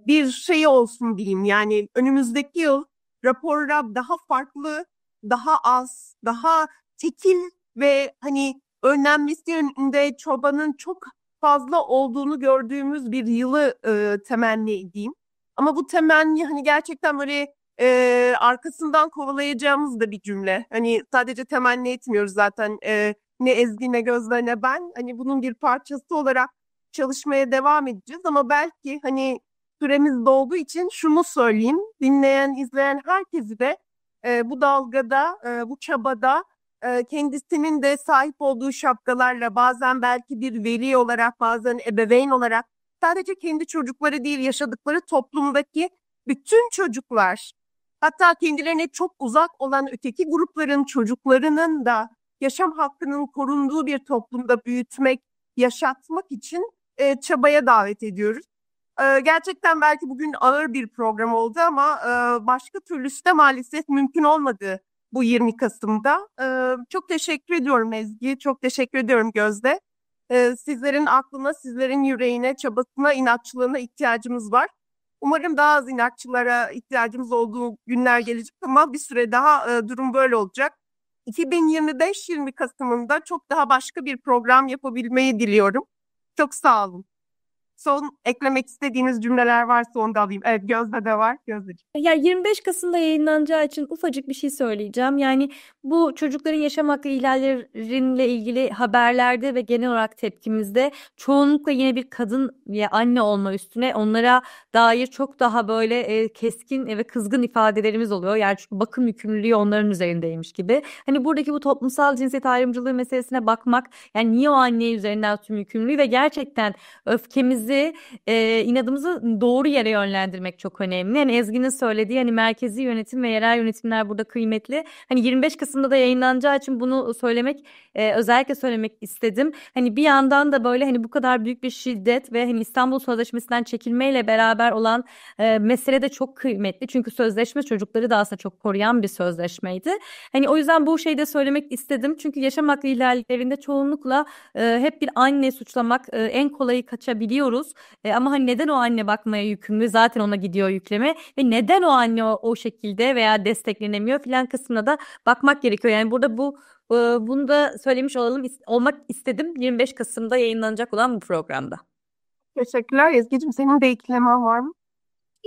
bir şeyi olsun diyeyim. Yani önümüzdeki yıl raporla daha farklı, daha az, daha tekil ve hani önlenmesi yönünde çobanın çok fazla olduğunu gördüğümüz bir yılı e, temenni edeyim. Ama bu temenni hani gerçekten böyle e, arkasından kovalayacağımız da bir cümle. Hani sadece temenni etmiyoruz zaten e, ne Ezgi ne Gözde ne ben. Hani bunun bir parçası olarak çalışmaya devam edeceğiz ama belki hani süremiz dolduğu için şunu söyleyeyim. Dinleyen, izleyen herkesi de e, bu dalgada, e, bu çabada e, kendisinin de sahip olduğu şapkalarla bazen belki bir veli olarak, bazen ebeveyn olarak sadece kendi çocukları değil yaşadıkları toplumdaki bütün çocuklar Hatta kendilerine çok uzak olan öteki grupların çocuklarının da yaşam hakkının korunduğu bir toplumda büyütmek, yaşatmak için e, çabaya davet ediyoruz. E, gerçekten belki bugün ağır bir program oldu ama e, başka türlüsü de maalesef mümkün olmadı bu 20 Kasım'da. E, çok teşekkür ediyorum Ezgi, çok teşekkür ediyorum Gözde. E, sizlerin aklına, sizlerin yüreğine, çabasına, inatçılığına ihtiyacımız var. Umarım daha az inakçılara ihtiyacımız olduğu günler gelecek ama bir süre daha e, durum böyle olacak. 2025-20 Kasım'ında çok daha başka bir program yapabilmeyi diliyorum. Çok sağ olun. Son eklemek istediğiniz cümleler varsa onu da alayım. Evet Gözde de var. Gözdeciğim. Yani 25 Kasım'da yayınlanacağı için ufacık bir şey söyleyeceğim. Yani bu çocukların yaşam hakkı ihlallerinle ilgili haberlerde ve genel olarak tepkimizde çoğunlukla yine bir kadın ya anne olma üstüne onlara dair çok daha böyle e, keskin ve kızgın ifadelerimiz oluyor. Yani çünkü bakım yükümlülüğü onların üzerindeymiş gibi. Hani buradaki bu toplumsal cinsiyet ayrımcılığı meselesine bakmak yani niye o anne üzerinden tüm yükümlülüğü ve gerçekten öfkemiz kendimizi e, inadımızı doğru yere yönlendirmek çok önemli. Yani Ezgi'nin söylediği hani merkezi yönetim ve yerel yönetimler burada kıymetli. Hani 25 Kasım'da da yayınlanacağı için bunu söylemek e, özellikle söylemek istedim. Hani bir yandan da böyle hani bu kadar büyük bir şiddet ve hani İstanbul Sözleşmesi'nden çekilmeyle beraber olan e, mesele de çok kıymetli. Çünkü sözleşme çocukları da aslında çok koruyan bir sözleşmeydi. Hani o yüzden bu şeyi de söylemek istedim. Çünkü yaşam hakkı ihlallerinde çoğunlukla e, hep bir anne suçlamak e, en kolayı kaçabiliyoruz biliyoruz. E, ama hani neden o anne bakmaya yükümlü? Zaten ona gidiyor yükleme ve neden o anne o, o şekilde veya desteklenemiyor filan kısmına da bakmak gerekiyor. Yani burada bu e, bunu da söylemiş olalım olmak istedim 25 Kasım'da yayınlanacak olan bu programda. Teşekkürler Ezgi'cim. Senin de eklemen var mı?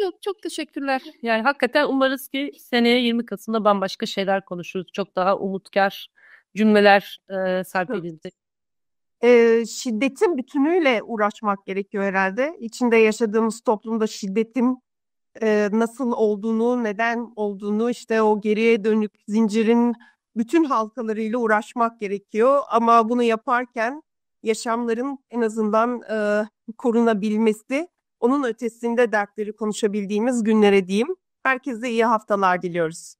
Yok çok teşekkürler. Yani hakikaten umarız ki seneye 20 Kasım'da bambaşka şeyler konuşuruz. Çok daha umutkar cümleler e, sarf edilecek e, şiddetin bütünüyle uğraşmak gerekiyor herhalde. İçinde yaşadığımız toplumda şiddetin e, nasıl olduğunu, neden olduğunu işte o geriye dönük zincirin bütün halkalarıyla uğraşmak gerekiyor. Ama bunu yaparken yaşamların en azından e, korunabilmesi, onun ötesinde dertleri konuşabildiğimiz günlere diyeyim. Herkese iyi haftalar diliyoruz.